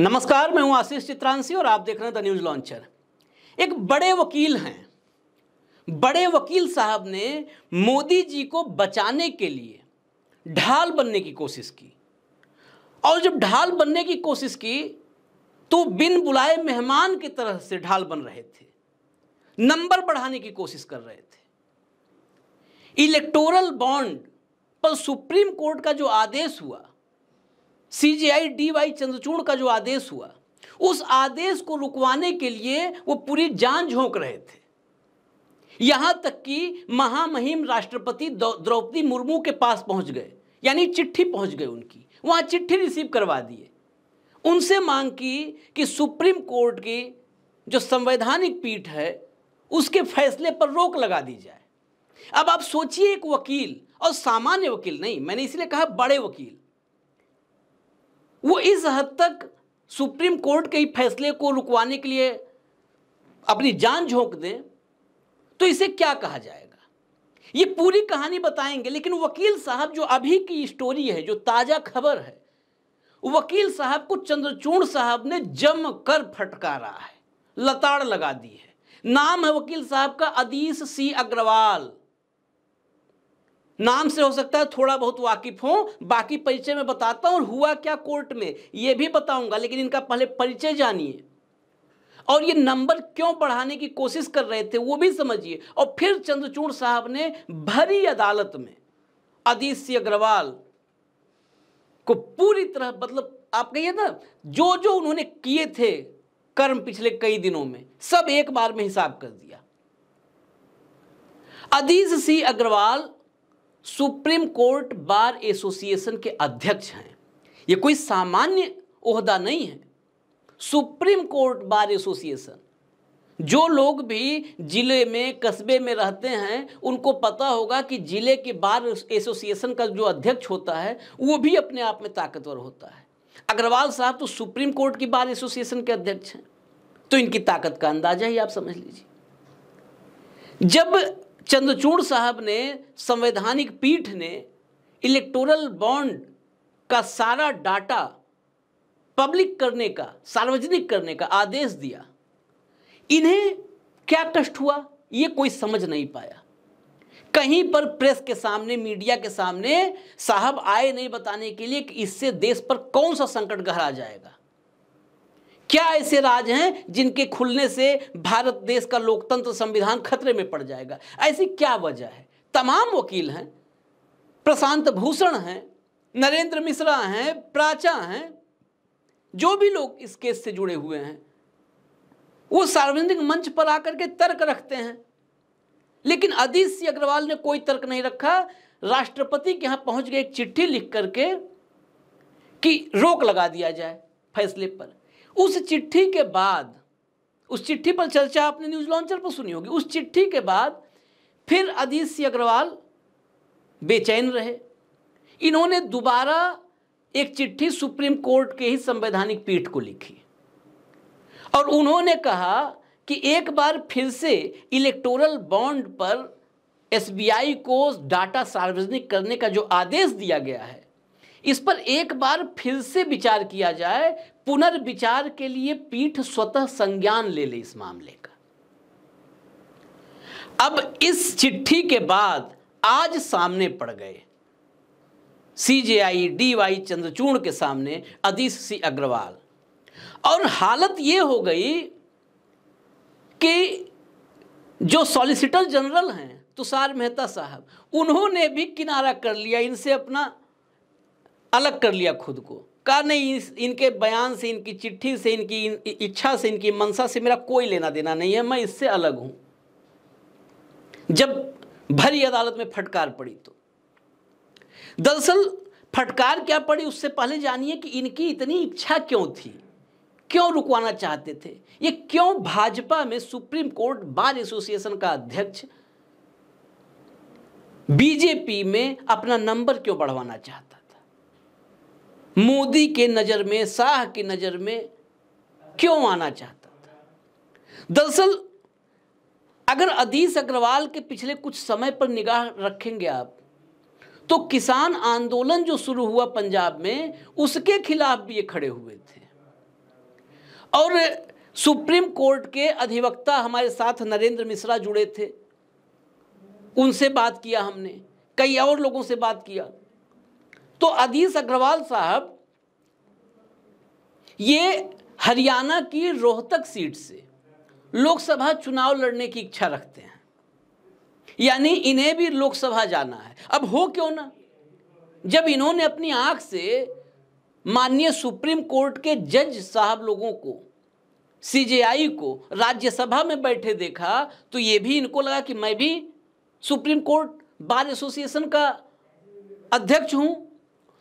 नमस्कार मैं हूं आशीष चित्रांशी और आप देख रहे हैं द न्यूज लॉन्चर एक बड़े वकील हैं बड़े वकील साहब ने मोदी जी को बचाने के लिए ढाल बनने की कोशिश की और जब ढाल बनने की कोशिश की तो बिन बुलाए मेहमान की तरह से ढाल बन रहे थे नंबर बढ़ाने की कोशिश कर रहे थे इलेक्टोरल बॉन्ड पर सुप्रीम कोर्ट का जो आदेश हुआ सीजीआई डीवाई चंद्रचूड़ का जो आदेश हुआ उस आदेश को रुकवाने के लिए वो पूरी जान झोंक रहे थे यहां तक कि महामहिम राष्ट्रपति द्रौपदी मुर्मू के पास पहुंच गए यानी चिट्ठी पहुंच गए उनकी वहां चिट्ठी रिसीव करवा दिए उनसे मांग की कि सुप्रीम कोर्ट की जो संवैधानिक पीठ है उसके फैसले पर रोक लगा दी जाए अब आप सोचिए एक वकील और सामान्य वकील नहीं मैंने इसलिए कहा बड़े वकील वो इस हद तक सुप्रीम कोर्ट के ही फैसले को रुकवाने के लिए अपनी जान झोंक दें तो इसे क्या कहा जाएगा ये पूरी कहानी बताएंगे लेकिन वकील साहब जो अभी की स्टोरी है जो ताज़ा खबर है वकील साहब को चंद्रचूड़ साहब ने जम कर फटकारा है लताड़ लगा दी है नाम है वकील साहब का अदीस सी अग्रवाल नाम से हो सकता है थोड़ा बहुत वाकिफ हो बाकी परिचय में बताता हूं और हुआ क्या कोर्ट में यह भी बताऊंगा लेकिन इनका पहले परिचय जानिए और ये नंबर क्यों बढ़ाने की कोशिश कर रहे थे वो भी समझिए और फिर चंद्रचूड़ साहब ने भरी अदालत में अदिश्य अग्रवाल को पूरी तरह मतलब आप कहिए ना जो जो उन्होंने किए थे कर्म पिछले कई दिनों में सब एक बार में हिसाब कर दिया Adish C Agarwal Supreme Court Bar Association के अध्यक्ष हैं ये कोई सामान्य ओहदा नहीं है सुप्रीम कोर्ट बार एसोसिएशन जो लोग भी ज़िले में कस्बे में रहते हैं उनको पता होगा कि ज़िले के बार एसोसिएशन का जो अध्यक्ष होता है वो भी अपने आप में ताकतवर होता है अग्रवाल साहब तो सुप्रीम कोर्ट की बार एसोसिएशन के अध्यक्ष हैं तो इनकी ताकत का अंदाजा ही आप समझ लीजिए जब चंद्रचूड़ साहब ने संवैधानिक पीठ ने इलेक्टोरल बॉन्ड का सारा डाटा पब्लिक करने का सार्वजनिक करने का आदेश दिया इन्हें क्या कष्ट हुआ ये कोई समझ नहीं पाया कहीं पर प्रेस के सामने मीडिया के सामने साहब आए नहीं बताने के लिए कि इससे देश पर कौन सा संकट गहरा जाएगा क्या ऐसे राज हैं जिनके खुलने से भारत देश का लोकतंत्र संविधान खतरे में पड़ जाएगा ऐसी क्या वजह है तमाम वकील हैं प्रशांत भूषण हैं नरेंद्र मिश्रा हैं प्राचा हैं जो भी लोग इस केस से जुड़े हुए हैं वो सार्वजनिक मंच पर आकर के तर्क रखते हैं लेकिन अदीश सिंह अग्रवाल ने कोई तर्क नहीं रखा राष्ट्रपति के यहाँ पहुँच गए एक चिट्ठी लिख करके कि रोक लगा दिया जाए फैसले पर उस चिट्ठी के बाद उस चिट्ठी पर चर्चा आपने न्यूज लॉन्चर पर सुनी होगी उस चिट्ठी के बाद फिर अजीत सिंह अग्रवाल बेचैन रहे इन्होंने दोबारा एक चिट्ठी सुप्रीम कोर्ट के ही संवैधानिक पीठ को लिखी और उन्होंने कहा कि एक बार फिर से इलेक्टोरल बॉन्ड पर एसबीआई को डाटा सार्वजनिक करने का जो आदेश दिया गया है इस पर एक बार फिर से विचार किया जाए पुनर्विचार के लिए पीठ स्वतः संज्ञान ले ले इस मामले का अब इस चिट्ठी के बाद आज सामने पड़ गए सीजेआई डीवाई e चंद्रचूड़ के सामने अधीश सी अग्रवाल और हालत ये हो गई कि जो सॉलिसिटर जनरल हैं तुषार मेहता साहब उन्होंने भी किनारा कर लिया इनसे अपना अलग कर लिया खुद को का नहीं इनके बयान से इनकी चिट्ठी से इनकी इच्छा से इनकी मनसा से मेरा कोई लेना देना नहीं है मैं इससे अलग हूं जब भरी अदालत में फटकार पड़ी तो दरअसल फटकार क्या पड़ी उससे पहले जानिए कि इनकी इतनी इच्छा क्यों थी क्यों रुकवाना चाहते थे ये क्यों भाजपा में सुप्रीम कोर्ट बार एसोसिएशन का अध्यक्ष बीजेपी में अपना नंबर क्यों बढ़वाना चाहता मोदी के नज़र में शाह की नज़र में क्यों आना चाहता था दरअसल अगर अदीस अग्रवाल के पिछले कुछ समय पर निगाह रखेंगे आप तो किसान आंदोलन जो शुरू हुआ पंजाब में उसके खिलाफ भी ये खड़े हुए थे और सुप्रीम कोर्ट के अधिवक्ता हमारे साथ नरेंद्र मिश्रा जुड़े थे उनसे बात किया हमने कई और लोगों से बात किया तो अधीश अग्रवाल साहब ये हरियाणा की रोहतक सीट से लोकसभा चुनाव लड़ने की इच्छा रखते हैं यानी इन्हें भी लोकसभा जाना है अब हो क्यों ना जब इन्होंने अपनी आंख से माननीय सुप्रीम कोर्ट के जज साहब लोगों को सीजेआई को राज्यसभा में बैठे देखा तो ये भी इनको लगा कि मैं भी सुप्रीम कोर्ट बार एसोसिएशन का अध्यक्ष हूँ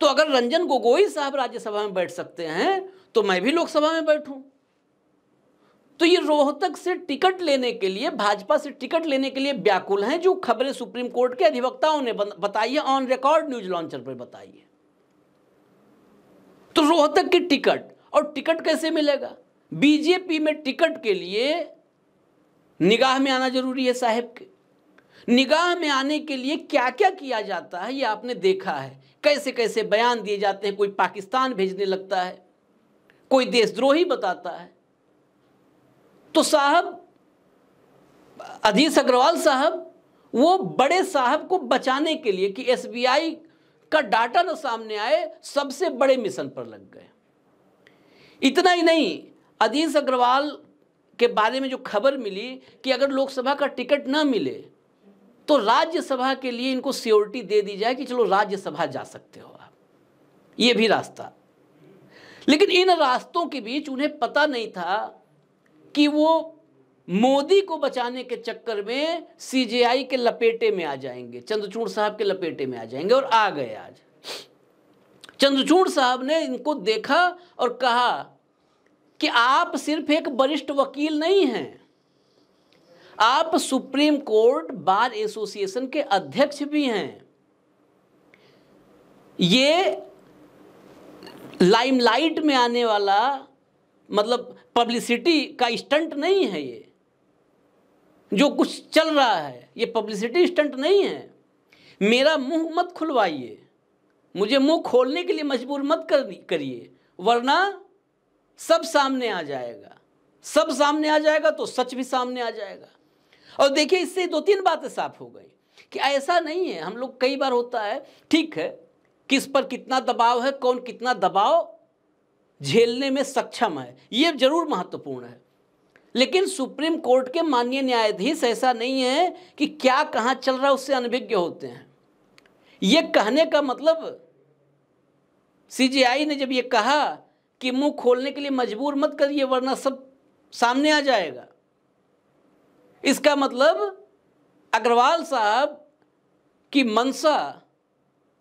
तो अगर रंजन गोगोई साहब राज्यसभा में बैठ सकते हैं तो मैं भी लोकसभा में बैठूं तो ये रोहतक से टिकट लेने के लिए भाजपा से टिकट लेने के लिए व्याकुल हैं जो खबरें सुप्रीम कोर्ट के अधिवक्ताओं ने बताई है ऑन रिकॉर्ड न्यूज लॉन्चर पर बताई है तो रोहतक की टिकट और टिकट कैसे मिलेगा बीजेपी में टिकट के लिए निगाह में आना जरूरी है साहेब के निगाह में आने के लिए क्या क्या किया जाता है ये आपने देखा है कैसे कैसे बयान दिए जाते हैं कोई पाकिस्तान भेजने लगता है कोई देशद्रोही बताता है तो साहब अधीश अग्रवाल साहब वो बड़े साहब को बचाने के लिए कि एसबीआई का डाटा ना सामने आए सबसे बड़े मिशन पर लग गए इतना ही नहीं अधीश अग्रवाल के बारे में जो खबर मिली कि अगर लोकसभा का टिकट ना मिले तो राज्यसभा के लिए इनको सियोरिटी दे दी जाए कि चलो राज्यसभा जा सकते हो आप ये भी रास्ता लेकिन इन रास्तों के बीच उन्हें पता नहीं था कि वो मोदी को बचाने के चक्कर में सीजेआई के लपेटे में आ जाएंगे चंद्रचूड़ साहब के लपेटे में आ जाएंगे और आ गए आज चंद्रचूड़ साहब ने इनको देखा और कहा कि आप सिर्फ एक वरिष्ठ वकील नहीं हैं आप सुप्रीम कोर्ट बार एसोसिएशन के अध्यक्ष भी हैं ये लाइमलाइट में आने वाला मतलब पब्लिसिटी का स्टंट नहीं है ये जो कुछ चल रहा है ये पब्लिसिटी स्टंट नहीं है मेरा मुंह मत खुलवाइए मुझे मुंह खोलने के लिए मजबूर मत कर करिए वरना सब सामने आ जाएगा सब सामने आ जाएगा तो सच भी सामने आ जाएगा और देखिए इससे दो तीन बातें साफ हो गई कि ऐसा नहीं है हम लोग कई बार होता है ठीक है किस पर कितना दबाव है कौन कितना दबाव झेलने में सक्षम है ये जरूर महत्वपूर्ण है लेकिन सुप्रीम कोर्ट के माननीय न्यायाधीश ऐसा नहीं है कि क्या कहाँ चल रहा है उससे अनभिज्ञ होते हैं ये कहने का मतलब सीजीआई ने जब ये कहा कि मुंह खोलने के लिए मजबूर मत करिए वरना सब सामने आ जाएगा इसका मतलब अग्रवाल साहब की मनसा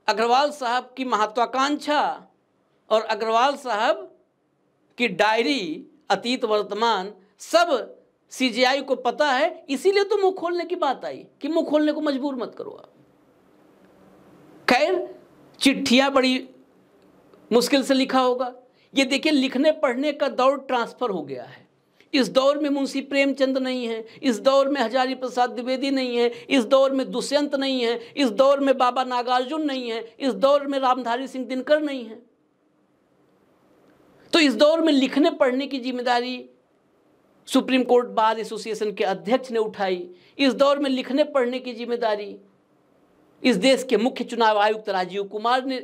अग्रवाल साहब की महत्वाकांक्षा और अग्रवाल साहब की डायरी अतीत वर्तमान सब सीजीआई को पता है इसीलिए तो मुंह खोलने की बात आई कि मुंह खोलने को मजबूर मत करो आप खैर चिट्ठियां बड़ी मुश्किल से लिखा होगा ये देखिए लिखने पढ़ने का दौर ट्रांसफर हो गया है इस दौर में मुंशी प्रेमचंद नहीं है इस दौर में हजारी प्रसाद द्विवेदी नहीं है इस दौर में दुष्यंत नहीं है इस दौर में बाबा नागार्जुन नहीं है इस दौर में रामधारी सिंह दिनकर नहीं है तो इस दौर में लिखने पढ़ने की जिम्मेदारी सुप्रीम कोर्ट बार एसोसिएशन के अध्यक्ष ने उठाई इस दौर में लिखने पढ़ने की जिम्मेदारी इस देश के मुख्य चुनाव आयुक्त राजीव कुमार ने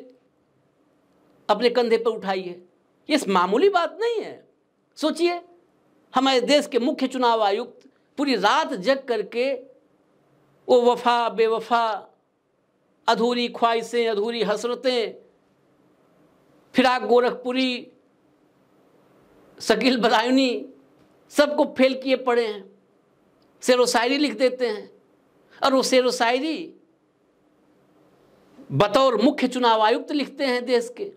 अपने कंधे पर उठाई है ये मामूली बात नहीं है सोचिए हमारे देश के मुख्य चुनाव आयुक्त पूरी रात जग करके वो वफा बेवफा अधूरी ख्वाहिशें अधूरी हसरतें फिराक गोरखपुरी शकील बदायूनी सबको फेल किए पड़े हैं शेर शायरी लिख देते हैं और वो शेर शायरी बतौर मुख्य चुनाव आयुक्त लिखते हैं देश के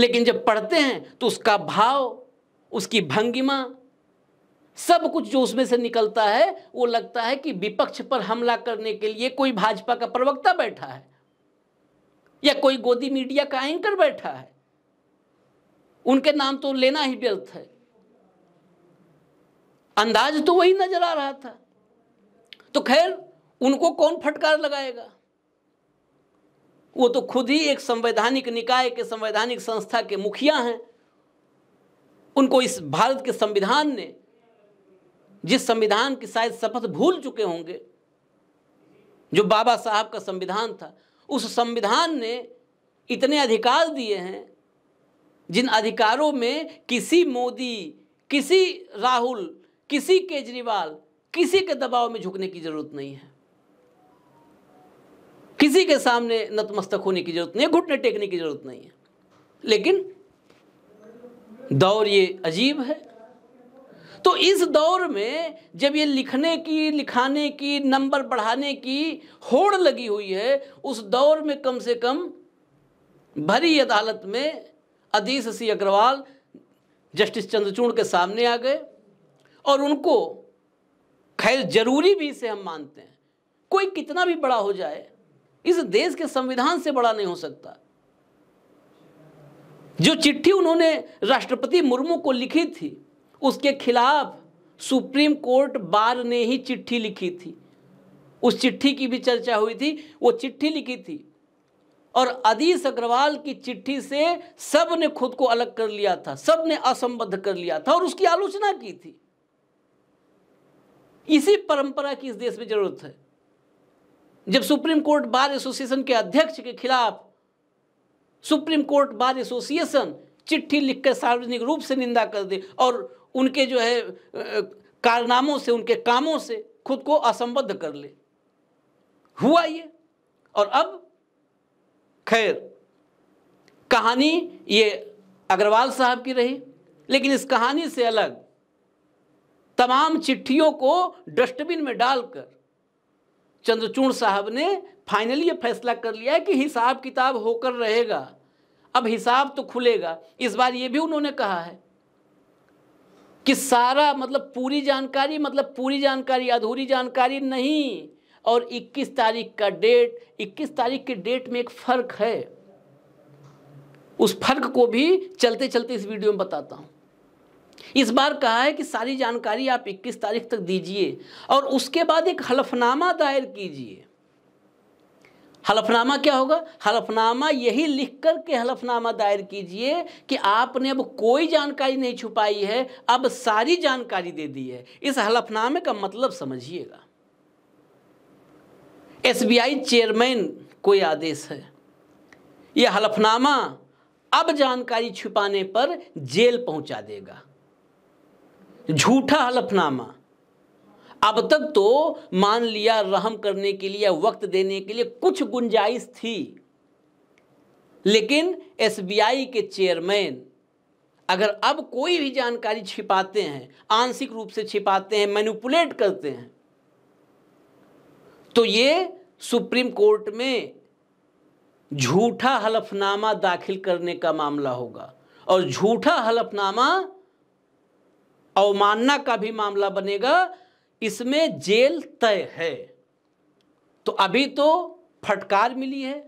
लेकिन जब पढ़ते हैं तो उसका भाव उसकी भंगिमा सब कुछ जो उसमें से निकलता है वो लगता है कि विपक्ष पर हमला करने के लिए कोई भाजपा का प्रवक्ता बैठा है या कोई गोदी मीडिया का एंकर बैठा है उनके नाम तो लेना ही व्यर्थ है अंदाज तो वही नजर आ रहा था तो खैर उनको कौन फटकार लगाएगा वो तो खुद ही एक संवैधानिक निकाय के संवैधानिक संस्था के मुखिया हैं उनको इस भारत के संविधान ने जिस संविधान की शायद शपथ भूल चुके होंगे जो बाबा साहब का संविधान था उस संविधान ने इतने अधिकार दिए हैं जिन अधिकारों में किसी मोदी किसी राहुल किसी केजरीवाल किसी के दबाव में झुकने की जरूरत नहीं है किसी के सामने नतमस्तक होने की जरूरत नहीं है घुटने टेकने की जरूरत नहीं है लेकिन दौर ये अजीब है तो इस दौर में जब ये लिखने की लिखाने की नंबर बढ़ाने की होड़ लगी हुई है उस दौर में कम से कम भरी अदालत में अधीश सी अग्रवाल जस्टिस चंद्रचूड़ के सामने आ गए और उनको खैर जरूरी भी इसे हम मानते हैं कोई कितना भी बड़ा हो जाए इस देश के संविधान से बड़ा नहीं हो सकता जो चिट्ठी उन्होंने राष्ट्रपति मुर्मू को लिखी थी उसके खिलाफ सुप्रीम कोर्ट बार ने ही चिट्ठी लिखी थी उस चिट्ठी की भी चर्चा हुई थी वो चिट्ठी लिखी थी और अदीश अग्रवाल की चिट्ठी से सब ने खुद को अलग कर लिया था सब ने असंबद्ध कर लिया था और उसकी आलोचना की थी इसी परंपरा की इस देश में जरूरत है जब सुप्रीम कोर्ट बार एसोसिएशन के अध्यक्ष के खिलाफ सुप्रीम कोर्ट बार एसोसिएशन चिट्ठी लिखकर सार्वजनिक रूप से निंदा कर दे और उनके जो है कारनामों से उनके कामों से खुद को असंबद्ध कर ले हुआ ये और अब खैर कहानी ये अग्रवाल साहब की रही लेकिन इस कहानी से अलग तमाम चिट्ठियों को डस्टबिन में डालकर चंद्रचूड़ साहब ने फाइनली ये फैसला कर लिया है कि हिसाब किताब होकर रहेगा अब हिसाब तो खुलेगा इस बार ये भी उन्होंने कहा है कि सारा मतलब पूरी जानकारी मतलब पूरी जानकारी अधूरी जानकारी नहीं और 21 तारीख का डेट 21 तारीख के डेट में एक फ़र्क है उस फर्क को भी चलते चलते इस वीडियो में बताता हूँ इस बार कहा है कि सारी जानकारी आप 21 तारीख तक दीजिए और उसके बाद एक हलफनामा दायर कीजिए हलफनामा क्या होगा हलफनामा यही लिख कर के हलफनामा दायर कीजिए कि आपने अब कोई जानकारी नहीं छुपाई है अब सारी जानकारी दे दी है इस हलफनामे का मतलब समझिएगा एसबीआई चेयरमैन कोई आदेश है यह हलफनामा अब जानकारी छुपाने पर जेल पहुंचा देगा झूठा हलफनामा अब तक तो मान लिया रहम करने के लिए वक्त देने के लिए कुछ गुंजाइश थी लेकिन एसबीआई के चेयरमैन अगर अब कोई भी जानकारी छिपाते हैं आंशिक रूप से छिपाते हैं मैनिपुलेट करते हैं तो ये सुप्रीम कोर्ट में झूठा हलफनामा दाखिल करने का मामला होगा और झूठा हलफनामा अवमानना का भी मामला बनेगा इसमें जेल तय है तो अभी तो फटकार मिली है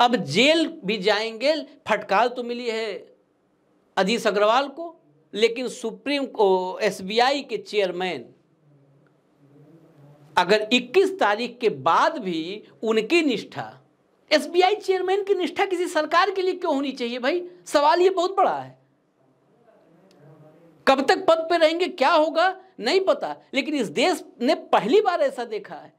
अब जेल भी जाएंगे फटकार तो मिली है अजीत अग्रवाल को लेकिन सुप्रीम को एसबीआई के चेयरमैन अगर 21 तारीख के बाद भी उनकी निष्ठा एसबीआई चेयरमैन की निष्ठा किसी सरकार के लिए क्यों होनी चाहिए भाई सवाल ये बहुत बड़ा है कब तक पद पे रहेंगे क्या होगा नहीं पता लेकिन इस देश ने पहली बार ऐसा देखा है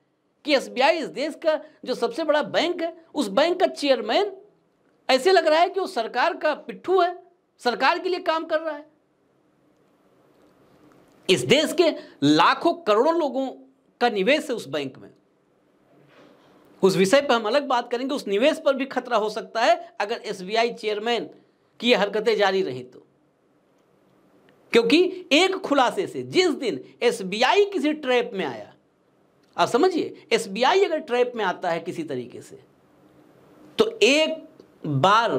कि एस इस देश का जो सबसे बड़ा बैंक है उस बैंक का चेयरमैन ऐसे लग रहा है कि वो सरकार का पिट्ठू है सरकार के लिए काम कर रहा है इस देश के लाखों करोड़ों लोगों का निवेश है उस बैंक में उस विषय पर हम अलग बात करेंगे उस निवेश पर भी खतरा हो सकता है अगर एसबीआई चेयरमैन की हरकतें जारी रही तो क्योंकि एक खुलासे से जिस दिन एसबीआई किसी ट्रैप में आया आप समझिए एसबीआई अगर ट्रैप में आता है किसी तरीके से तो एक बार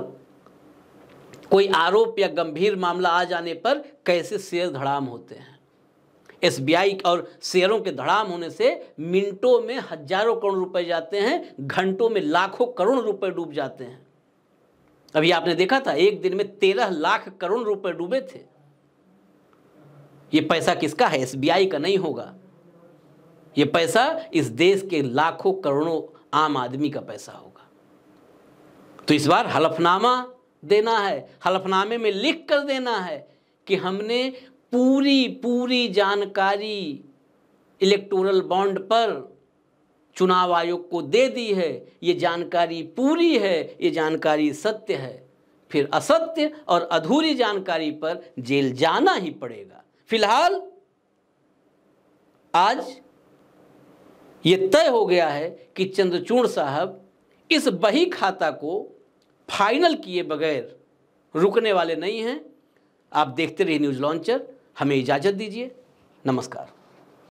कोई आरोप या गंभीर मामला आ जाने पर कैसे शेयर धड़ाम होते हैं एसबीआई और शेयरों के धड़ाम होने से मिनटों में हजारों करोड़ रुपए जाते हैं घंटों में लाखों करोड़ रुपए डूब जाते हैं अभी आपने देखा था एक दिन में तेरह लाख करोड़ रुपए डूबे थे ये पैसा किसका है एसबीआई का नहीं होगा ये पैसा इस देश के लाखों करोड़ों आम आदमी का पैसा होगा तो इस बार हलफनामा देना है हलफनामे में लिख कर देना है कि हमने पूरी पूरी जानकारी इलेक्टोरल बॉन्ड पर चुनाव आयोग को दे दी है ये जानकारी पूरी है ये जानकारी सत्य है फिर असत्य और अधूरी जानकारी पर जेल जाना ही पड़ेगा फिलहाल आज ये तय हो गया है कि चंद्रचूड़ साहब इस बही खाता को फाइनल किए बगैर रुकने वाले नहीं हैं आप देखते रहिए न्यूज़ लॉन्चर हमें इजाज़त दीजिए नमस्कार